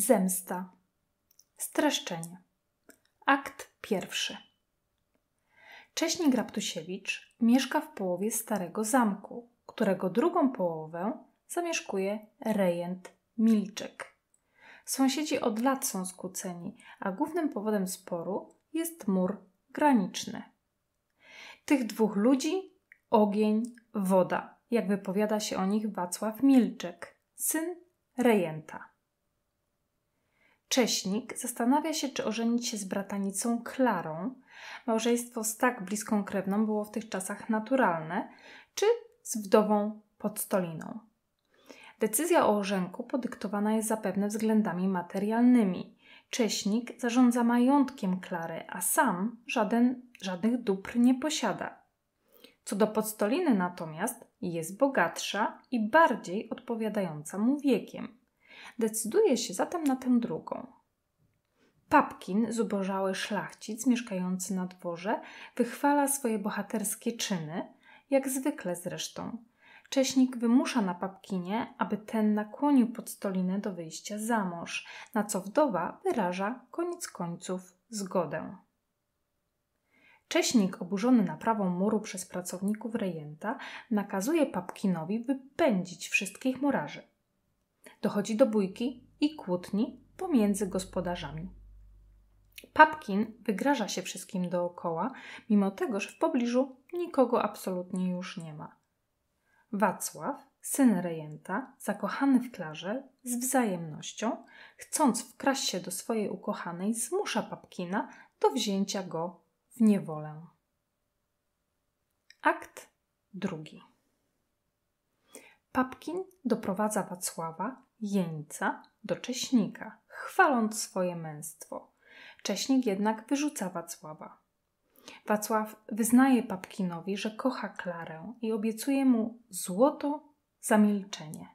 Zemsta. Streszczenie. Akt pierwszy. Cześni Grabtusiewicz mieszka w połowie Starego Zamku, którego drugą połowę zamieszkuje rejent Milczek. Sąsiedzi od lat są skłóceni, a głównym powodem sporu jest mur graniczny. Tych dwóch ludzi ogień, woda, jak wypowiada się o nich Wacław Milczek, syn rejenta. Cześnik zastanawia się, czy ożenić się z bratanicą Klarą. Małżeństwo z tak bliską krewną było w tych czasach naturalne, czy z wdową podstoliną. Decyzja o ożenku podyktowana jest zapewne względami materialnymi. Cześnik zarządza majątkiem Klary, a sam żaden, żadnych dóbr nie posiada. Co do podstoliny natomiast jest bogatsza i bardziej odpowiadająca mu wiekiem – Decyduje się zatem na tę drugą. Papkin, zubożały szlachcic mieszkający na dworze, wychwala swoje bohaterskie czyny, jak zwykle zresztą. Cześnik wymusza na papkinie, aby ten nakłonił stolinę do wyjścia za mąż, na co wdowa wyraża koniec końców zgodę. Cześnik, oburzony naprawą muru przez pracowników rejenta, nakazuje papkinowi wypędzić wszystkich murarzy. Dochodzi do bójki i kłótni pomiędzy gospodarzami. Papkin wygraża się wszystkim dookoła, mimo tego, że w pobliżu nikogo absolutnie już nie ma. Wacław, syn rejenta, zakochany w Klarze, z wzajemnością, chcąc wkraść się do swojej ukochanej, zmusza Papkina do wzięcia go w niewolę. Akt drugi. Papkin doprowadza Wacława, jeńca, do Cześnika, chwaląc swoje męstwo. Cześnik jednak wyrzuca Wacława. Wacław wyznaje Papkinowi, że kocha Klarę i obiecuje mu złoto za milczenie.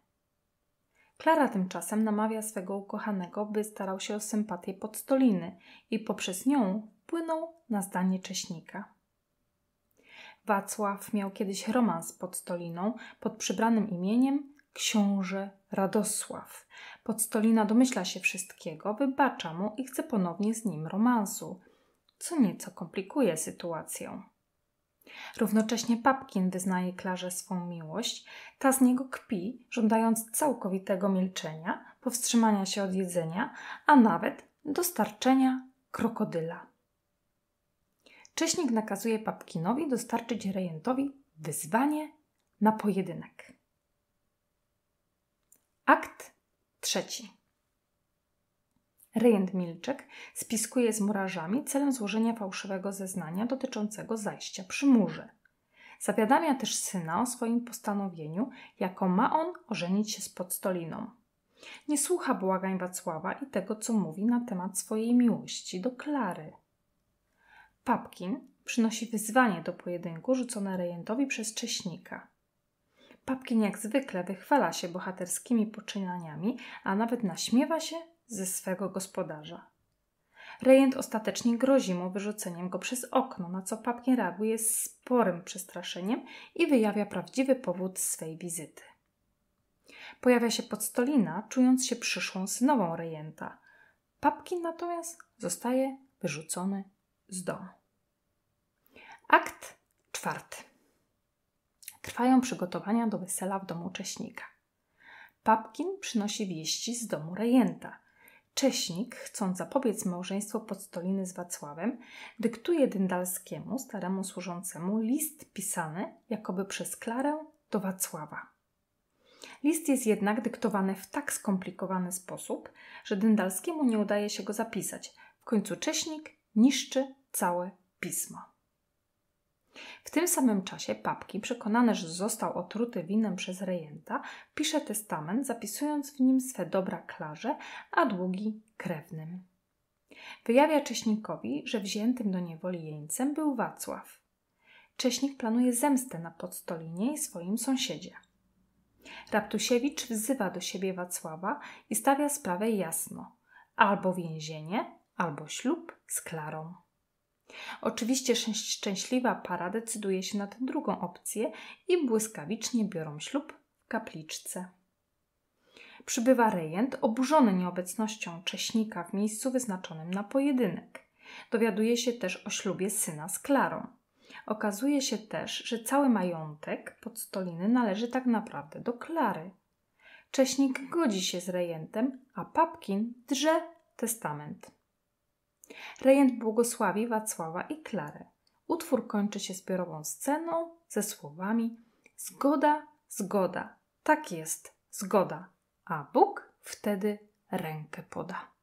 Klara tymczasem namawia swego ukochanego, by starał się o sympatię podstoliny i poprzez nią wpłynął na zdanie Cześnika. Wacław miał kiedyś romans pod Stoliną pod przybranym imieniem książę Radosław. Podstolina domyśla się wszystkiego, wybacza mu i chce ponownie z nim romansu, co nieco komplikuje sytuację. Równocześnie Papkin wyznaje Klarze swą miłość, ta z niego kpi, żądając całkowitego milczenia, powstrzymania się od jedzenia, a nawet dostarczenia krokodyla. Cześnik nakazuje Papkinowi dostarczyć rejentowi wyzwanie na pojedynek. Akt trzeci. Rejent Milczek spiskuje z murarzami celem złożenia fałszywego zeznania dotyczącego zajścia przy murze. Zawiadamia też syna o swoim postanowieniu, jako ma on ożenić się z podstoliną. Nie słucha błagań Wacława i tego, co mówi na temat swojej miłości do Klary. Papkin przynosi wyzwanie do pojedynku rzucone rejentowi przez Cześnika. Papkin jak zwykle wychwala się bohaterskimi poczynaniami, a nawet naśmiewa się ze swego gospodarza. Rejent ostatecznie grozi mu wyrzuceniem go przez okno, na co Papkin reaguje sporym przestraszeniem i wyjawia prawdziwy powód swej wizyty. Pojawia się podstolina, czując się przyszłą synową rejenta. Papkin natomiast zostaje wyrzucony z domu. Akt czwarty. Trwają przygotowania do wesela w domu Cześnika. Papkin przynosi wieści z domu rejenta. Cześnik, chcąc zapobiec małżeństwu podstoliny z Wacławem, dyktuje Dyndalskiemu, staremu służącemu, list pisany jakoby przez Klarę do Wacława. List jest jednak dyktowany w tak skomplikowany sposób, że Dyndalskiemu nie udaje się go zapisać. W końcu Cześnik niszczy całe pismo. W tym samym czasie papki, przekonany, że został otruty winem przez rejenta, pisze testament, zapisując w nim swe dobra Klarze, a długi krewnym. Wyjawia Cześnikowi, że wziętym do niewoli jeńcem był Wacław. Cześnik planuje zemstę na Podstolinie i swoim sąsiedzie. Raptusiewicz wzywa do siebie Wacława i stawia sprawę jasno: albo więzienie, albo ślub z Klarą. Oczywiście szczęśliwa para decyduje się na tę drugą opcję i błyskawicznie biorą ślub w kapliczce. Przybywa rejent oburzony nieobecnością Cześnika w miejscu wyznaczonym na pojedynek. Dowiaduje się też o ślubie syna z Klarą. Okazuje się też, że cały majątek podstoliny należy tak naprawdę do Klary. Cześnik godzi się z rejentem, a Papkin drze testament. Rejent błogosławi Wacława i Klarę. Utwór kończy się zbiorową sceną ze słowami Zgoda, zgoda, tak jest, zgoda, a Bóg wtedy rękę poda.